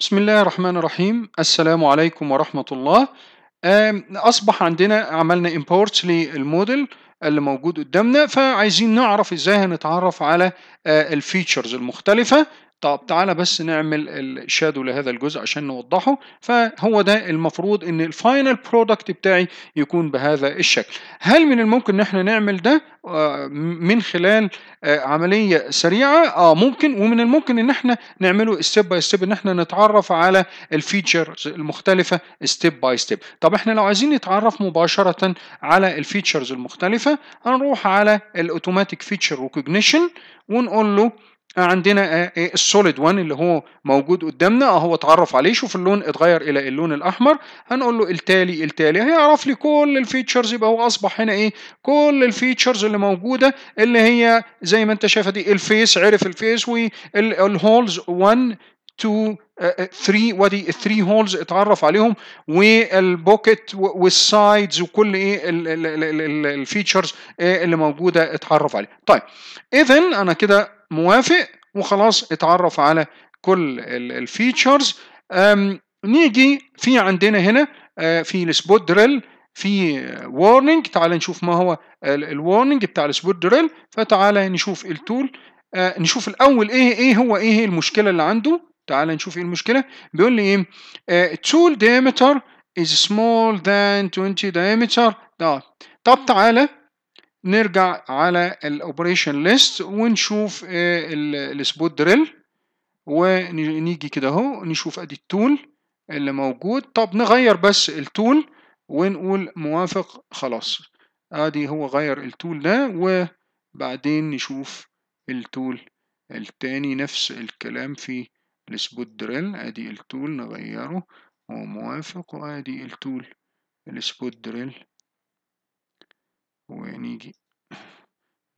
بسم الله الرحمن الرحيم السلام عليكم ورحمة الله أصبح عندنا عملنا import للموديل اللي موجود قدامنا فعايزين نعرف ازاي هنتعرف على آه، الفيتشرز المختلفة طب تعالى بس نعمل الشادو لهذا الجزء عشان نوضحه فهو ده المفروض ان الفاينل برودكت بتاعي يكون بهذا الشكل هل من الممكن ان احنا نعمل ده آه، من خلال آه، عمليه سريعه اه ممكن ومن الممكن ان احنا نعمله ستيب باي ستيب ان احنا نتعرف على الفيتشرز المختلفه ستيب باي ستيب طب احنا لو عايزين نتعرف مباشره على الفيتشرز المختلفه مختلفة هنروح على الاوتوماتيك فيتشر ريكوجنيشن ونقول له عندنا آه، إيه، السوليد 1 اللي هو موجود قدامنا اهو آه، اتعرف عليه شوف اللون اتغير الى اللون الاحمر هنقول له التالي التالي هيعرف لي كل الفيتشرز يبقى هو اصبح هنا ايه كل الفيتشرز اللي موجوده اللي هي زي ما انت شايفه دي الفيس عرف الفيس والهولز 1 تو 3 وادي الثري هولز اتعرف عليهم والبوكيت والسايدز وكل ايه الفيتشرز ايه اللي موجوده اتعرف عليها طيب اذا انا كده موافق وخلاص اتعرف على كل الفيتشرز نيجي في عندنا هنا آه، في السبوت دريل في وارنينج تعال نشوف ما هو الوارنينج بتاع السبوت دريل فتعال نشوف التول آه، نشوف الاول ايه ايه هو ايه المشكله اللي عنده تعال نشوف ايه المشكله بيقول لي ايه تول آه، diameter is small than 20 diameter ده. طب تعالى نرجع على الاوبريشن ليست ونشوف آه، السبوت دريل ونيجي كده اهو نشوف ادي التول اللي موجود طب نغير بس التول ونقول موافق خلاص ادي هو غير التول ده وبعدين نشوف التول التاني نفس الكلام في السبوت دريل ادي التول نغيره هو موافق وادي التول السبوت دريل ونيجي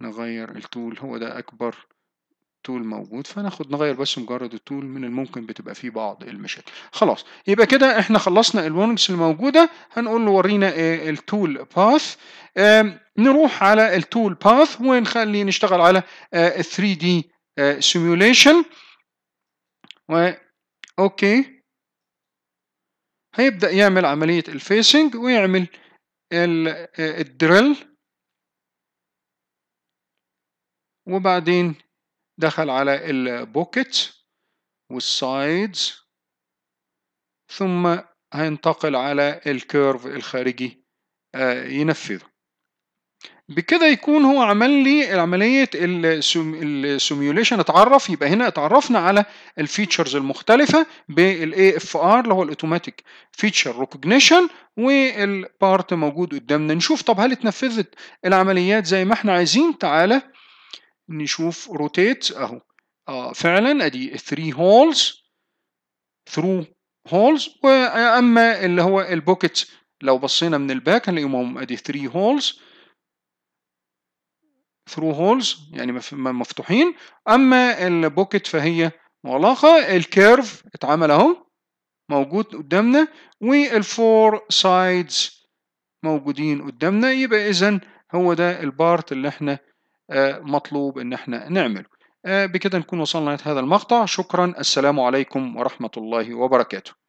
نغير التول هو ده اكبر تول موجود فناخد نغير بس مجرد التول من الممكن بتبقى فيه بعض المشاكل خلاص يبقى كده احنا خلصنا اللي الموجوده هنقول له ورينا آه، التول باث آه، نروح على التول باث ونخلي نشتغل على 3 دي سيميوليشن وأوكي هيبدأ يعمل عملية الفيسنج ويعمل الدريل وبعدين دخل على البوكت والسايدز ثم هينتقل على الكيرف الخارجي آه، ينفذه بكده يكون هو عمل لي عملية السيميوليشن اتعرف يبقى هنا اتعرفنا على الفيتشرز المختلفة بالاي اف ار اللي هو الاوتوماتيك فيتشر ريكوجنيشن والبارت موجود قدامنا نشوف طب هل اتنفذت العمليات زي ما احنا عايزين تعالى نشوف روتيت اهو اه فعلا ادي 3 هولز ثرو هولز واما اللي هو البوكيت لو بصينا من الباك هنلاقيهم ادي 3 هولز ثرو هولز يعني مفتوحين اما البوكت فهي مغلقه الكيرف اتعمل اهو موجود قدامنا والفور سايدز موجودين قدامنا يبقى اذا هو ده البارت اللي احنا آه، مطلوب ان احنا نعمله آه، بكده نكون وصلنا لهذا المقطع شكرا السلام عليكم ورحمه الله وبركاته